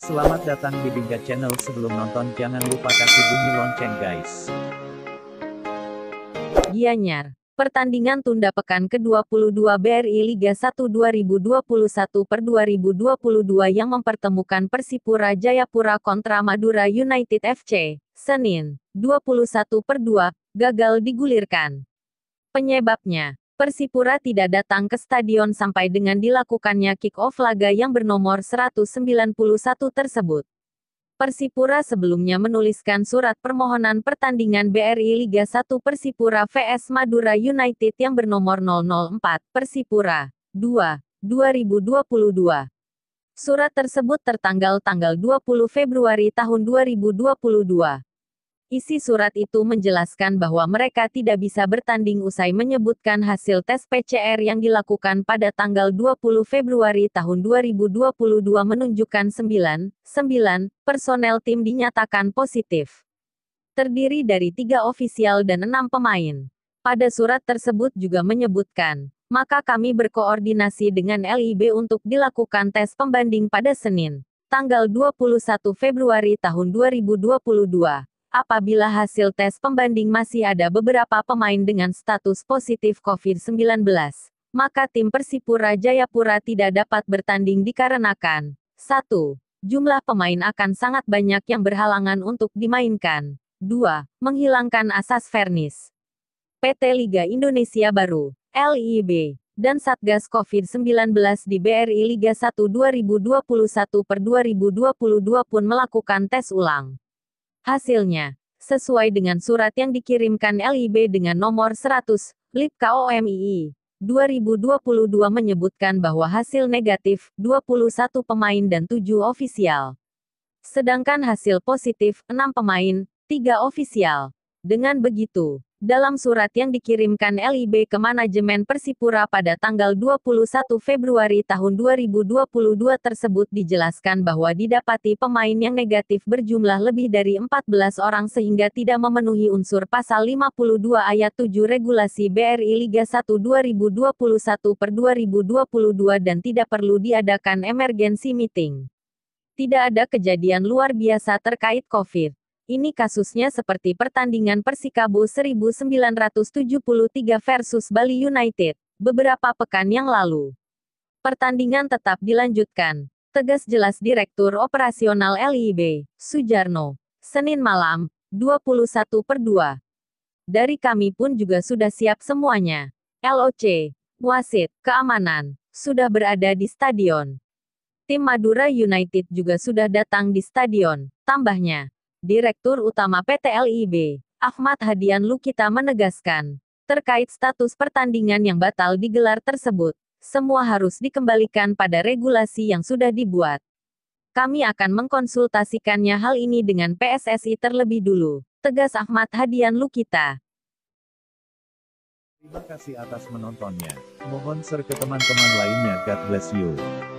Selamat datang di Bingga Channel. Sebelum nonton jangan lupa kasih bunyi lonceng guys. Gianyar, pertandingan tunda pekan ke-22 BRI Liga 1 2021 per 2022 yang mempertemukan Persipura Jayapura kontra Madura United FC, Senin, 21 per 2, gagal digulirkan. Penyebabnya, Persipura tidak datang ke stadion sampai dengan dilakukannya kick-off laga yang bernomor 191 tersebut. Persipura sebelumnya menuliskan surat permohonan pertandingan BRI Liga 1 Persipura vs Madura United yang bernomor 004 Persipura 2 2022. Surat tersebut tertanggal tanggal 20 Februari tahun 2022. Isi surat itu menjelaskan bahwa mereka tidak bisa bertanding usai menyebutkan hasil tes PCR yang dilakukan pada tanggal 20 Februari tahun 2022 menunjukkan 9, 9 personel tim dinyatakan positif. Terdiri dari tiga ofisial dan enam pemain. Pada surat tersebut juga menyebutkan, maka kami berkoordinasi dengan LIB untuk dilakukan tes pembanding pada Senin, tanggal 21 Februari tahun 2022 Apabila hasil tes pembanding masih ada beberapa pemain dengan status positif COVID-19, maka tim Persipura Jayapura tidak dapat bertanding dikarenakan 1. Jumlah pemain akan sangat banyak yang berhalangan untuk dimainkan. 2. Menghilangkan asas fairness. PT Liga Indonesia Baru, LIB, dan Satgas COVID-19 di BRI Liga 1 2021 per 2022 pun melakukan tes ulang. Hasilnya, sesuai dengan surat yang dikirimkan LIB dengan nomor 100, LIB KOMII 2022 menyebutkan bahwa hasil negatif 21 pemain dan 7 ofisial. Sedangkan hasil positif 6 pemain, 3 ofisial. Dengan begitu, dalam surat yang dikirimkan LIB ke manajemen Persipura pada tanggal 21 Februari tahun 2022 tersebut dijelaskan bahwa didapati pemain yang negatif berjumlah lebih dari 14 orang sehingga tidak memenuhi unsur pasal 52 ayat 7 regulasi BRI Liga 1 2021 per 2022 dan tidak perlu diadakan emergency meeting. Tidak ada kejadian luar biasa terkait COVID. Ini kasusnya seperti pertandingan Persikabo 1973 versus Bali United beberapa pekan yang lalu. Pertandingan tetap dilanjutkan. Tegas jelas Direktur Operasional LIB, Sujarno, Senin malam, 21 per 2. Dari kami pun juga sudah siap semuanya. LOC, wasit, keamanan, sudah berada di stadion. Tim Madura United juga sudah datang di stadion, tambahnya. Direktur Utama PT LIB, Ahmad Hadian Lukita menegaskan, terkait status pertandingan yang batal digelar tersebut, semua harus dikembalikan pada regulasi yang sudah dibuat. Kami akan mengkonsultasikannya hal ini dengan PSSI terlebih dulu, tegas Ahmad Hadian Lukita. Terima kasih atas menontonnya. Mohon share ke teman-teman lainnya. God bless you.